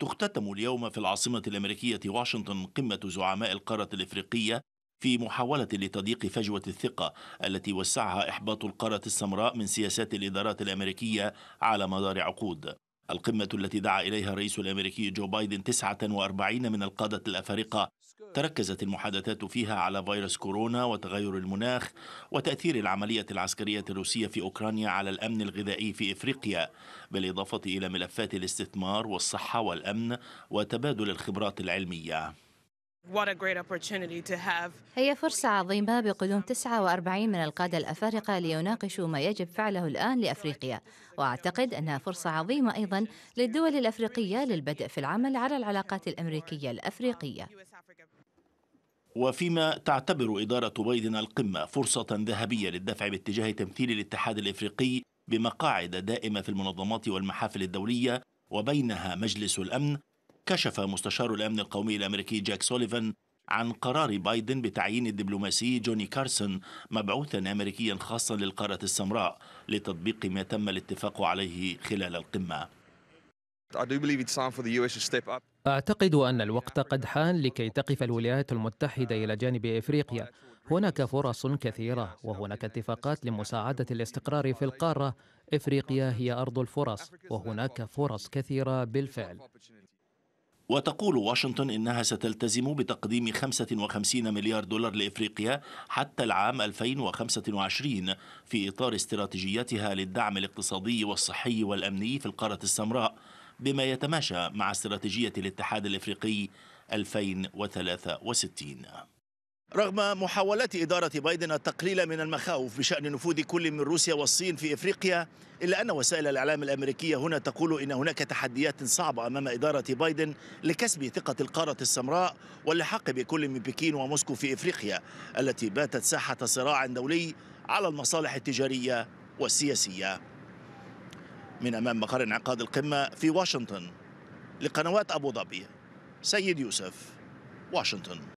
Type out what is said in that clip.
تختتم اليوم في العاصمة الأمريكية واشنطن قمة زعماء القارة الإفريقية في محاولة لتضييق فجوة الثقة التي وسعها إحباط القارة السمراء من سياسات الإدارات الأمريكية على مدار عقود. القمة التي دعا إليها الرئيس الأمريكي جو بايدن 49 من القادة الأفارقة تركزت المحادثات فيها على فيروس كورونا وتغير المناخ وتأثير العملية العسكرية الروسية في أوكرانيا على الأمن الغذائي في إفريقيا بالإضافة إلى ملفات الاستثمار والصحة والأمن وتبادل الخبرات العلمية هي فرصة عظيمة بقدوم 49 من القادة الأفارقة ليناقشوا ما يجب فعله الآن لأفريقيا وأعتقد أنها فرصة عظيمة أيضا للدول الأفريقية للبدء في العمل على العلاقات الأمريكية الأفريقية وفيما تعتبر إدارة بايدن القمة فرصة ذهبية للدفع باتجاه تمثيل الاتحاد الإفريقي بمقاعد دائمة في المنظمات والمحافل الدولية وبينها مجلس الأمن كشف مستشار الأمن القومي الأمريكي جاك سوليفان عن قرار بايدن بتعيين الدبلوماسي جوني كارسون مبعوثا أمريكيا خاصا للقارة السمراء لتطبيق ما تم الاتفاق عليه خلال القمة أعتقد أن الوقت قد حان لكي تقف الولايات المتحدة إلى جانب إفريقيا هناك فرص كثيرة وهناك اتفاقات لمساعدة الاستقرار في القارة إفريقيا هي أرض الفرص وهناك فرص كثيرة بالفعل وتقول واشنطن إنها ستلتزم بتقديم 55 مليار دولار لإفريقيا حتى العام 2025 في إطار استراتيجيتها للدعم الاقتصادي والصحي والأمني في القارة السمراء بما يتماشى مع استراتيجية الاتحاد الإفريقي 2063 رغم محاولات إدارة بايدن التقليل من المخاوف بشأن نفوذ كل من روسيا والصين في إفريقيا إلا أن وسائل الإعلام الأمريكية هنا تقول إن هناك تحديات صعبة أمام إدارة بايدن لكسب ثقة القارة السمراء واللحاق بكل من بكين وموسكو في إفريقيا التي باتت ساحة صراع دولي على المصالح التجارية والسياسية من أمام مقر انعقاد القمة في واشنطن لقنوات أبو ظبي سيد يوسف واشنطن